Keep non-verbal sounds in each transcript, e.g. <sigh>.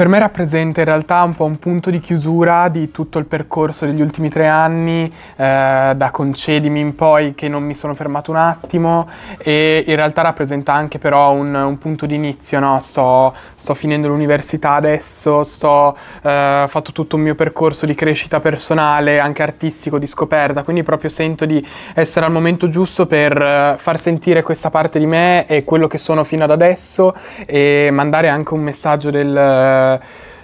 Per me rappresenta in realtà un po' un punto di chiusura di tutto il percorso degli ultimi tre anni, eh, da Concedimi in poi che non mi sono fermato un attimo e in realtà rappresenta anche però un, un punto di inizio, no? sto, sto, finendo l'università adesso, sto, eh, ho fatto tutto un mio percorso di crescita personale, anche artistico, di scoperta, quindi proprio sento di essere al momento giusto per eh, far sentire questa parte di me e quello che sono fino ad adesso e mandare anche un messaggio del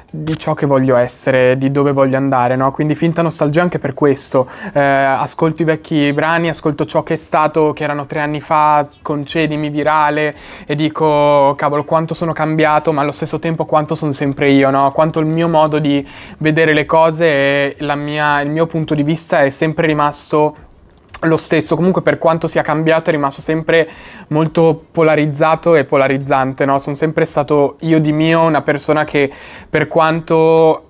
di ciò che voglio essere, di dove voglio andare, no? Quindi finta nostalgia anche per questo. Eh, ascolto i vecchi brani, ascolto ciò che è stato, che erano tre anni fa, concedimi virale e dico, cavolo, quanto sono cambiato, ma allo stesso tempo quanto sono sempre io, no? Quanto il mio modo di vedere le cose e mia, il mio punto di vista è sempre rimasto lo stesso, comunque per quanto sia cambiato è rimasto sempre molto polarizzato e polarizzante, no? Sono sempre stato io di mio una persona che per quanto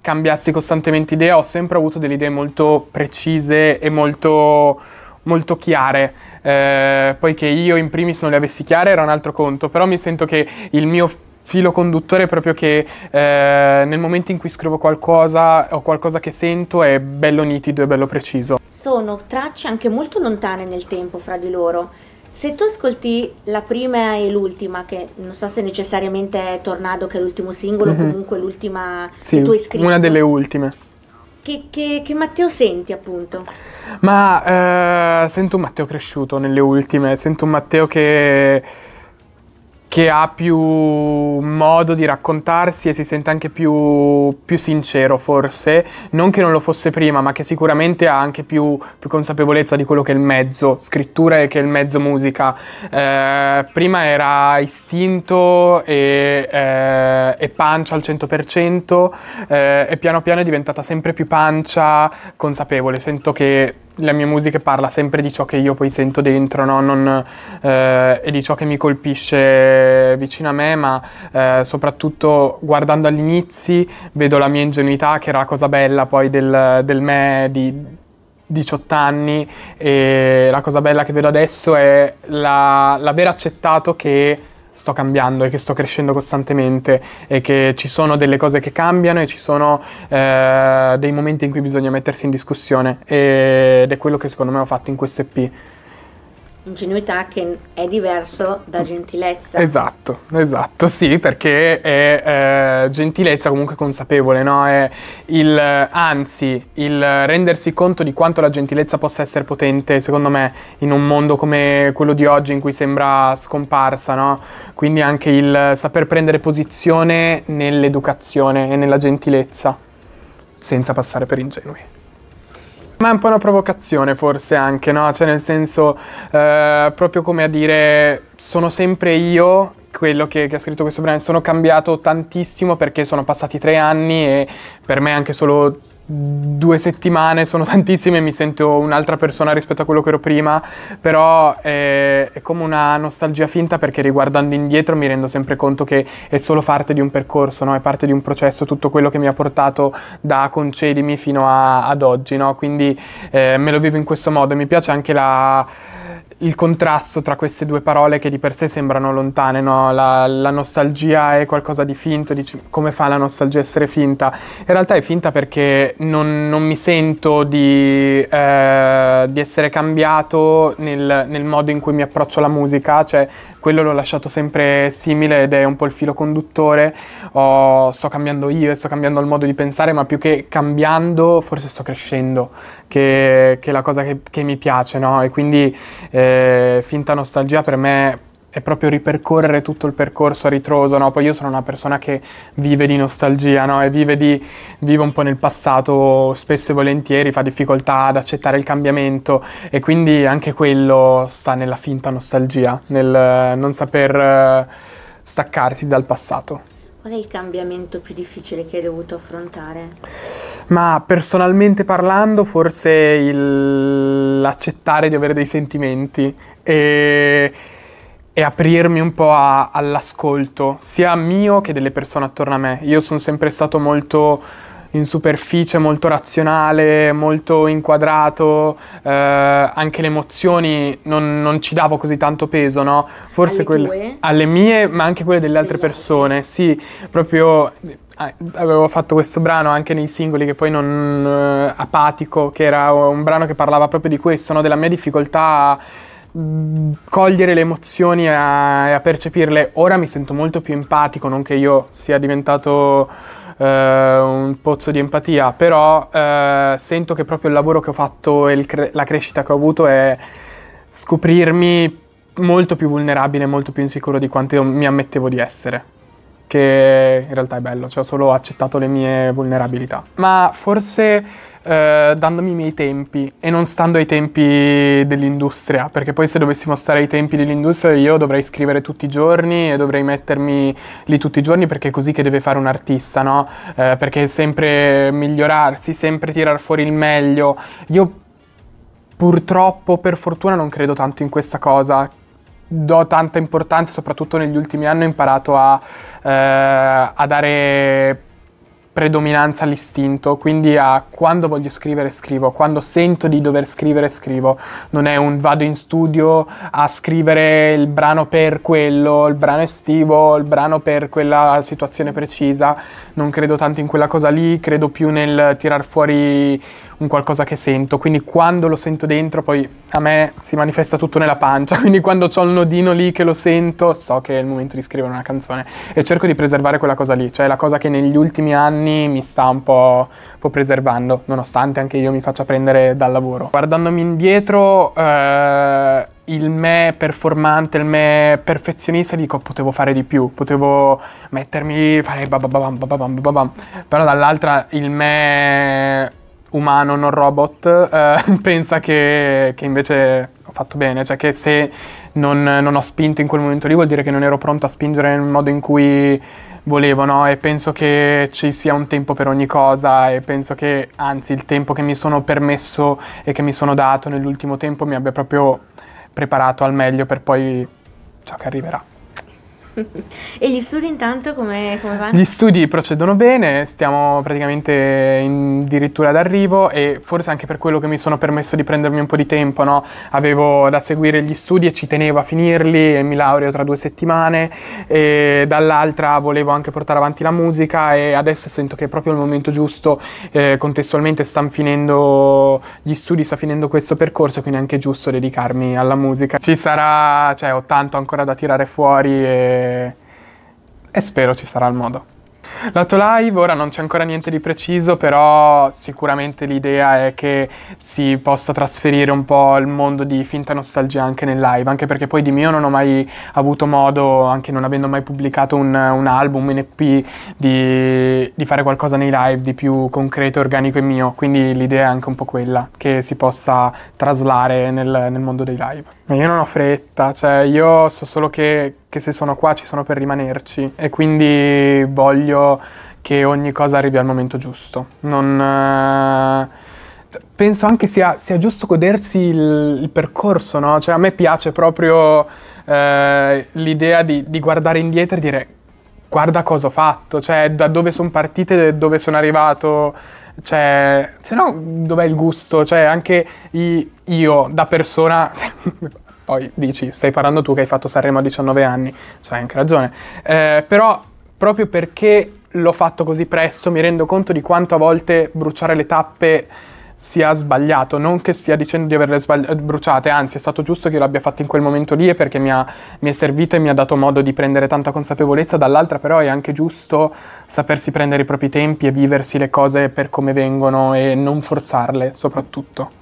cambiassi costantemente idea ho sempre avuto delle idee molto precise e molto molto chiare. Eh, poi io in primis non le avessi chiare era un altro conto, però mi sento che il mio filo conduttore è proprio che eh, nel momento in cui scrivo qualcosa o qualcosa che sento è bello nitido e bello preciso sono tracce anche molto lontane nel tempo fra di loro. Se tu ascolti la prima e l'ultima, che non so se necessariamente è Tornado, che è l'ultimo singolo, mm-hmm. comunque l'ultima sì, che tu hai scritto. Una delle ultime. Che, che, che Matteo senti appunto? Ma eh, sento un Matteo cresciuto nelle ultime, sento un Matteo che che ha più modo di raccontarsi e si sente anche più, più, sincero forse, non che non lo fosse prima, ma che sicuramente ha anche più, più consapevolezza di quello che è il mezzo scrittura e che è il mezzo musica. Eh, prima era istinto e, eh, e pancia al 100% eh, e piano piano è diventata sempre più pancia consapevole, sento che la mia musica parla sempre di ciò che io poi sento dentro no? non, eh, e di ciò che mi colpisce vicino a me, ma eh, soprattutto guardando agli inizi vedo la mia ingenuità, che era la cosa bella poi del, del me di 18 anni e la cosa bella che vedo adesso è la, l'aver accettato che sto cambiando e che sto crescendo costantemente e che ci sono delle cose che cambiano e ci sono eh, dei momenti in cui bisogna mettersi in discussione ed è quello che secondo me ho fatto in questo EP ingenuità che è diverso da gentilezza. Esatto, esatto, sì, perché è eh, gentilezza comunque consapevole, no? È il, anzi, il rendersi conto di quanto la gentilezza possa essere potente, secondo me, in un mondo come quello di oggi in cui sembra scomparsa, no? Quindi anche il saper prendere posizione nell'educazione e nella gentilezza, senza passare per ingenui. Ma è un po' una provocazione forse anche, no? Cioè nel senso, eh, proprio come a dire, sono sempre io quello che, che ha scritto questo brand, sono cambiato tantissimo perché sono passati tre anni e per me anche solo due settimane sono <laughs> tantissime, mi sento un'altra persona rispetto a quello che ero prima, però è, eh, è, come una nostalgia finta perché riguardando indietro mi rendo sempre conto che è solo parte di un percorso, no? è parte di un processo, tutto quello che mi ha portato da concedimi fino a, ad oggi, no? quindi eh, me lo vivo in questo modo, e mi piace anche la il contrasto tra queste due parole che di per sé sembrano lontane, no? la, la, nostalgia è qualcosa di finto, dici, come fa la nostalgia a essere finta? In realtà è finta perché non, non mi sento di, eh, di essere cambiato nel, nel, modo in cui mi approccio alla musica, cioè quello l'ho lasciato sempre simile ed è un po' il filo conduttore, oh, sto cambiando io e sto cambiando il modo di pensare, ma più che cambiando forse sto crescendo, che, che è la cosa che, che mi piace, no? E quindi... Eh, eh, finta nostalgia per me è proprio ripercorrere tutto il percorso a ritroso, no? Poi io sono una persona che vive di nostalgia, no? E vive, di, vive, un po' nel passato, spesso e volentieri fa difficoltà ad accettare il cambiamento e quindi anche quello sta nella finta nostalgia, nel non saper eh, staccarsi dal passato. Qual è il cambiamento più difficile che hai dovuto affrontare? Ma personalmente parlando, forse l'accettare di avere dei sentimenti e, e aprirmi un po' all'ascolto, sia mio che delle persone attorno a me. Io sono sempre stato molto in superficie, molto razionale, molto inquadrato, eh, anche le emozioni non, non, ci davo così tanto peso, no? Forse alle, quelle, alle mie, ma anche quelle delle altre persone, sì, proprio eh, avevo fatto questo brano anche nei singoli che poi non eh, apatico, che era un brano che parlava proprio di questo, no? della mia difficoltà a cogliere le emozioni e a, a percepirle. Ora mi sento molto più empatico, non che io sia diventato eh, un pozzo di empatia, però eh, sento che proprio il lavoro che ho fatto e cre la crescita che ho avuto è scoprirmi molto più vulnerabile, molto più insicuro di quanto mi ammettevo di essere che in realtà è bello, cioè ho solo accettato le mie vulnerabilità. Ma forse eh, dandomi i miei tempi e non stando ai tempi dell'industria, perché poi se dovessimo stare ai tempi dell'industria io dovrei scrivere tutti i giorni e dovrei mettermi lì tutti i giorni perché è così che deve fare un artista, no? Eh, perché sempre migliorarsi, sempre tirar fuori il meglio. Io purtroppo, per fortuna, non credo tanto in questa cosa do tanta importanza, soprattutto negli ultimi anni ho imparato a, eh, a dare predominanza all'istinto, quindi a quando voglio scrivere scrivo, quando sento di dover scrivere scrivo, non è un vado in studio a scrivere il brano per quello, il brano estivo, il brano per quella situazione precisa, non credo tanto in quella cosa lì, credo più nel tirar fuori un qualcosa che sento, quindi quando lo sento dentro poi a me si manifesta tutto nella pancia, <laughs> quindi quando ho il nodino lì che lo sento so che è il momento di scrivere una canzone e cerco di preservare quella cosa lì, cioè la cosa che negli ultimi anni mi sta un po', un po preservando, nonostante anche io mi faccia prendere dal lavoro. Guardandomi indietro... Eh, il me performante, il me perfezionista, dico potevo fare di più, potevo mettermi, fare bababam, bababam, bababam, però dall'altra il me umano, non robot, eh, <laughs> pensa che, che, invece ho fatto bene, cioè che se non, non, ho spinto in quel momento lì vuol dire che non ero pronto a spingere nel modo in cui volevo, no? E penso che ci sia un tempo per ogni cosa e penso che anzi il tempo che mi sono permesso e che mi sono dato nell'ultimo tempo mi abbia proprio preparato al meglio per poi ciò che arriverà e gli studi intanto come, come, vanno? Gli studi procedono bene, stiamo praticamente in addirittura d'arrivo e forse anche per quello che mi sono permesso di prendermi un po' di tempo, no? avevo da seguire gli studi e ci tenevo a finirli e mi laureo tra due settimane e dall'altra volevo anche portare avanti la musica e adesso sento che è proprio il momento giusto, eh, contestualmente stanno finendo gli studi, sta finendo questo percorso, quindi è anche giusto dedicarmi alla musica. Ci sarà cioè, ho tanto ancora da tirare fuori e e, spero ci sarà il modo. Lato live ora non c'è ancora niente di preciso, però sicuramente l'idea è che si possa trasferire un po' il mondo di finta nostalgia anche nel live, anche perché poi di mio non ho mai avuto modo, anche non avendo mai pubblicato un, un album, un EP, di, di, fare qualcosa nei live di più concreto, organico e mio, quindi l'idea è anche un po' quella, che si possa traslare nel, nel mondo dei live. Ma io non ho fretta, cioè io so solo che, che se sono qua ci sono per rimanerci e quindi voglio che ogni cosa arrivi al momento giusto. Non... Eh, penso anche sia, sia giusto godersi il, il, percorso, no? Cioè a me piace proprio eh, l'idea di, di, guardare indietro e dire guarda cosa ho fatto, cioè da dove sono partito e dove sono arrivato cioè, se no, dov'è il gusto? Cioè, anche io da persona. <laughs> poi dici, stai parlando tu che hai fatto Sanremo a 19 anni, c'hai anche ragione. Eh, però, proprio perché l'ho fatto così presto, mi rendo conto di quanto a volte bruciare le tappe sia sbagliato, non che stia dicendo di averle sbagli- eh, bruciate, anzi è stato giusto che io l'abbia fatto in quel momento lì perché mi, ha, mi è servito e mi ha dato modo di prendere tanta consapevolezza, dall'altra però è anche giusto sapersi prendere i propri tempi e viversi le cose per come vengono e non forzarle soprattutto.